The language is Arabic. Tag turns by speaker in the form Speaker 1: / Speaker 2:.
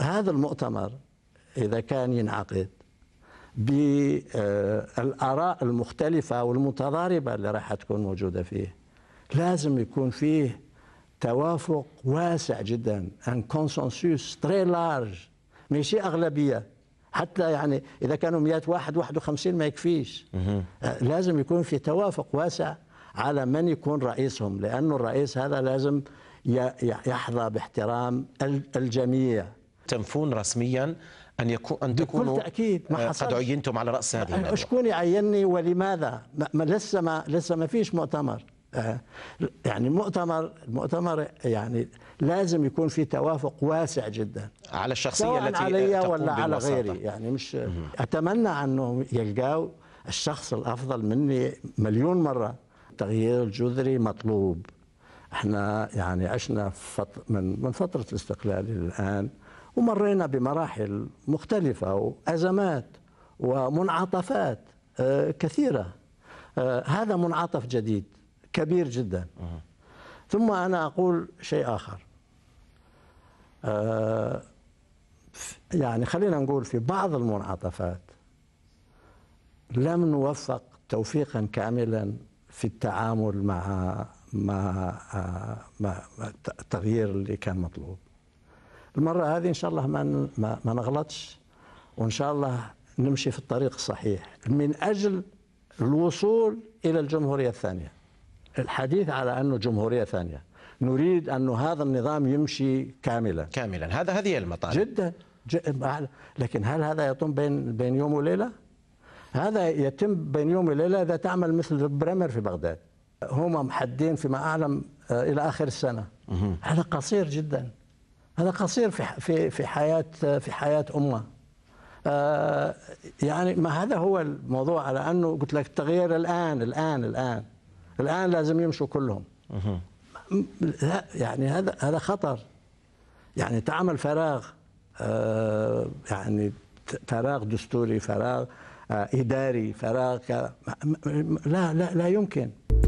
Speaker 1: هذا المؤتمر إذا كان ينعقد بالآراء آه، المختلفة والمتضاربة اللي راح تكون موجودة فيه لازم يكون فيه توافق واسع جدا ان كونسنسوس تري لارج ماشي اغلبيه حتى يعني اذا كانوا 100 واحد 51 ما يكفيش آه، لازم يكون في توافق واسع على من يكون رئيسهم لأنه الرئيس هذا لازم يحظى باحترام الجميع تنفون رسميا ان يكون ان تكونوا بكل تاكيد ما آه، قد عينتم على راس هذه شكون يعينني ولماذا؟ ما لسه ما لسه ما فيش مؤتمر آه، يعني المؤتمر المؤتمر يعني لازم يكون في توافق واسع جدا على الشخصيه التي علي تقوم ولا على غيري يعني مش اتمنى أنه يلقاو الشخص الافضل مني مليون مره التغيير الجذري مطلوب احنا يعني عشنا من من فتره الاستقلال الى الان ومرينا بمراحل مختلفه وازمات ومنعطفات آه، كثيره آه، هذا منعطف جديد كبير جدا ثم انا اقول شيء اخر آه، يعني خلينا نقول في بعض المنعطفات لم نوفق توفيقا كاملا في التعامل مع مع مع التغيير اللي كان مطلوب المره هذه ان شاء الله ما ما نغلطش وان شاء الله نمشي في الطريق الصحيح من اجل الوصول الى الجمهوريه الثانيه الحديث على انه جمهوريه ثانيه نريد أن هذا النظام يمشي كاملا كاملا هذا هذه المطالب جدا, جداً لكن هل هذا يتم بين بين يوم وليله؟ هذا يتم بين يوم وليله اذا تعمل مثل بريمر في بغداد هما محدين فيما اعلم آه، الى اخر السنه هذا قصير جدا هذا قصير في في في حياه آه، في حياه امه آه، يعني ما هذا هو الموضوع على انه قلت لك التغيير الان الان الان الان لازم يمشوا كلهم لا يعني هذا هذا خطر يعني تعمل فراغ يعني فراغ دستوري فراغ آه، اداري فراغ لا لا لا يمكن